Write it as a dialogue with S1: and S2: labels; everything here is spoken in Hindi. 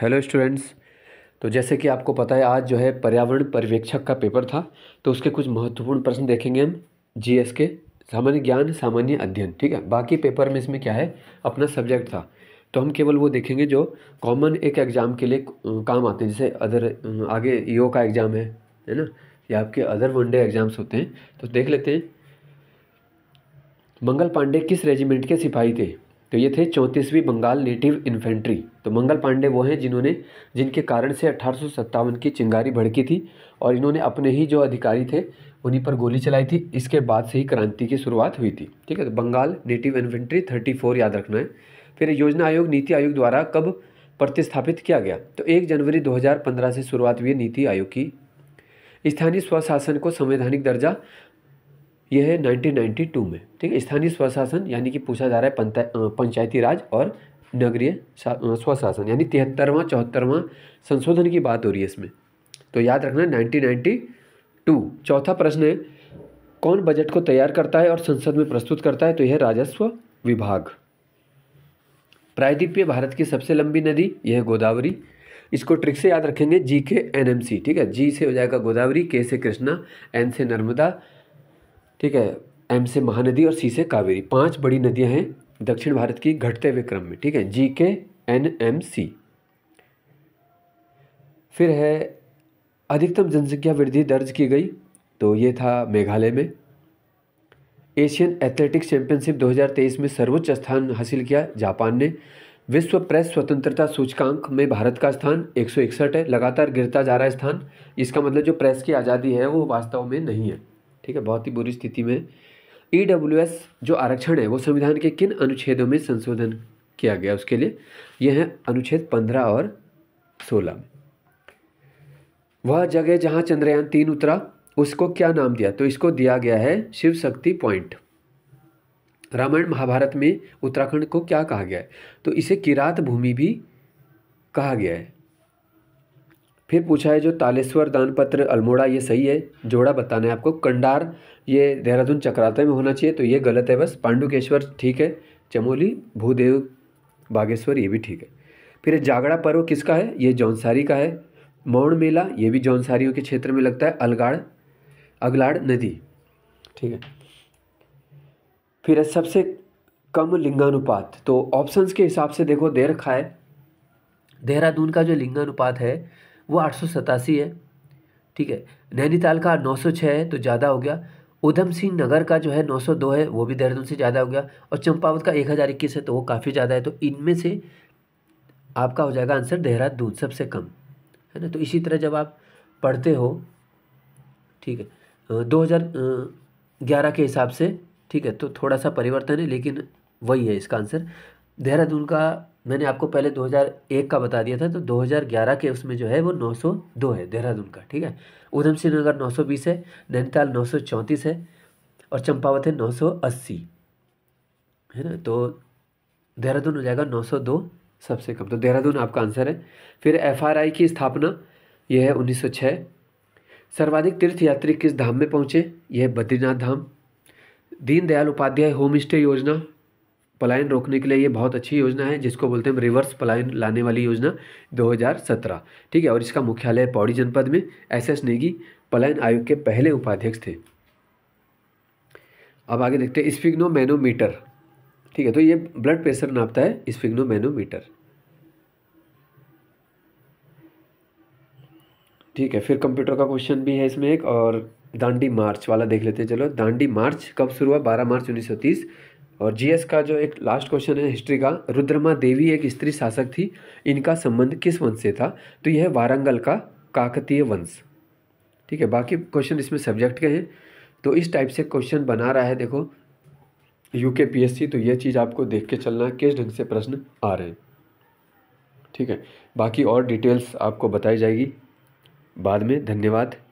S1: हेलो स्टूडेंट्स तो जैसे कि आपको पता है आज जो है पर्यावरण पर्यवेक्षक का पेपर था तो उसके कुछ महत्वपूर्ण प्रश्न देखेंगे हम जीएस के सामान्य ज्ञान सामान्य अध्ययन ठीक है बाकी पेपर में इसमें क्या है अपना सब्जेक्ट था तो हम केवल वो देखेंगे जो कॉमन एक एग्ज़ाम के लिए काम आते हैं जैसे अदर आगे ई का एग्ज़ाम है है ना या आपके अदर वनडे एग्ज़ाम्स होते हैं तो देख लेते हैं मंगल पांडे किस रेजिमेंट के सिपाही थे तो ये थे चौंतीसवीं बंगाल नेटिव इन्फेंट्री तो मंगल पांडे वो हैं जिन्होंने जिनके कारण से अठारह की चिंगारी भड़की थी और इन्होंने अपने ही जो अधिकारी थे उन्हीं पर गोली चलाई थी इसके बाद से ही क्रांति की शुरुआत हुई थी ठीक है तो Bengal native infantry thirty four याद रखना है फिर योजना आयोग नीति आयोग द्वारा कब प्रतिस्थापित किया गया तो एक जनवरी 2015 से शुरुआत हुई नीति आयोग की स्थानीय स्वशासन को संवैधानिक दर्जा यह है 1992 में ठीक है स्थानीय स्वशासन यानी कि पूछा जा रहा है पंचायती राज और नगरीय स्वशासन यानी तिहत्तरवां चौहत्तरवां संशोधन की बात हो रही है इसमें तो याद रखना नाइनटीन नाइन्टी टू चौथा प्रश्न है कौन बजट को तैयार करता है और संसद में प्रस्तुत करता है तो यह राजस्व विभाग प्रायद्वीपीय भारत की सबसे लंबी नदी यह गोदावरी इसको ट्रिक से याद रखेंगे जी के एन एम सी ठीक है जी से हो जाएगा गोदावरी के से कृष्णा एन से नर्मदा ठीक है एम से महानदी और सी से कावेरी पांच बड़ी नदियां हैं दक्षिण भारत की घटते हुए क्रम में ठीक है जी के एन एम सी फिर है अधिकतम जनसंख्या वृद्धि दर्ज की गई तो ये था मेघालय में एशियन एथलेटिक्स चैंपियनशिप 2023 में सर्वोच्च स्थान हासिल किया जापान ने विश्व प्रेस स्वतंत्रता सूचकांक में भारत का स्थान एक है लगातार गिरता जा रहा है स्थान इसका मतलब जो प्रेस की आज़ादी है वो वास्तव में नहीं है ठीक है बहुत ही बुरी स्थिति में ई e जो आरक्षण है वो संविधान के किन अनुच्छेदों में संशोधन किया गया उसके लिए यह है अनुच्छेद पंद्रह और सोलह वह जगह जहाँ चंद्रयान तीन उतरा उसको क्या नाम दिया तो इसको दिया गया है शिव शक्ति पॉइंट रामायण महाभारत में उत्तराखंड को क्या कहा गया है तो इसे किरात भूमि भी कहा गया है फिर पूछा है जो तालेश्वर दान पत्र अल्मोड़ा ये सही है जोड़ा बताना है आपको कंडार ये देहरादून चक्राता में होना चाहिए तो ये गलत है बस पांडुकेश्वर ठीक है चमोली भूदेव बागेश्वर ये भी ठीक है फिर जागड़ा पर्व किसका है ये जौनसारी का है मौन मेला ये भी जौनसारियों के क्षेत्र में लगता है अलगाड़ अगलाड़ नदी ठीक है फिर सबसे कम लिंगानुपात तो ऑप्शंस के हिसाब से देखो दे रखा
S2: है देहरादून का जो लिंगानुपात है वो आठ है ठीक है नैनीताल का 906 है तो ज़्यादा हो गया उधम सिंह नगर का जो है 902 है वो भी देहरादून से ज़्यादा हो गया और चंपावत का एक है तो वो काफ़ी ज़्यादा है तो इनमें से आपका हो जाएगा आंसर देहरादून सबसे कम है ना तो इसी तरह जब आप पढ़ते हो ठीक है दो ग्यारह के हिसाब से ठीक है तो थोड़ा सा परिवर्तन है लेकिन वही है इसका आंसर देहरादून का मैंने आपको पहले 2001 का बता दिया था तो 2011 के उसमें जो है वो 902 है देहरादून का ठीक है उधम सिंह नगर 920 है नैनीताल 934 है और चंपावत है 980 है ना तो देहरादून हो जाएगा 902
S1: सबसे कम तो देहरादून आपका आंसर है फिर एफआरआई की स्थापना यह है 1906 सर्वाधिक तीर्थयात्री किस धाम में पहुँचे यह बद्रीनाथ धाम दीनदयाल उपाध्याय होम स्टे योजना पलायन रोकने के लिए ये बहुत अच्छी योजना है जिसको बोलते हैं रिवर्स पलायन लाने वाली योजना 2017 ठीक है और इसका मुख्यालय पौड़ी जनपद में एस एस नेगी पलायन आयोग के पहले उपाध्यक्ष थे अब आगे देखते हैं स्फिग्नो मैनोमीटर ठीक है तो ये ब्लड प्रेशर नापता है स्फिग्नो मैनोमीटर ठीक है फिर कंप्यूटर का क्वेश्चन भी है इसमें एक और दांडी मार्च वाला देख लेते हैं चलो दांडी मार्च कब शुरू हुआ बारह मार्च उन्नीस सौ तीस और जीएस का जो एक लास्ट क्वेश्चन है हिस्ट्री का रुद्रमा देवी एक स्त्री शासक थी इनका संबंध किस वंश से था तो यह वारंगल का काकतीय वंश ठीक है बाकी क्वेश्चन इसमें सब्जेक्ट के हैं तो इस टाइप से क्वेश्चन बना रहा है देखो यू के पी एस सी तो यह चीज़ आपको देख के चलना है किस ढंग से प्रश्न आ रहे हैं ठीक है बाकी और डिटेल्स आपको बताई जाएगी बाद में धन्यवाद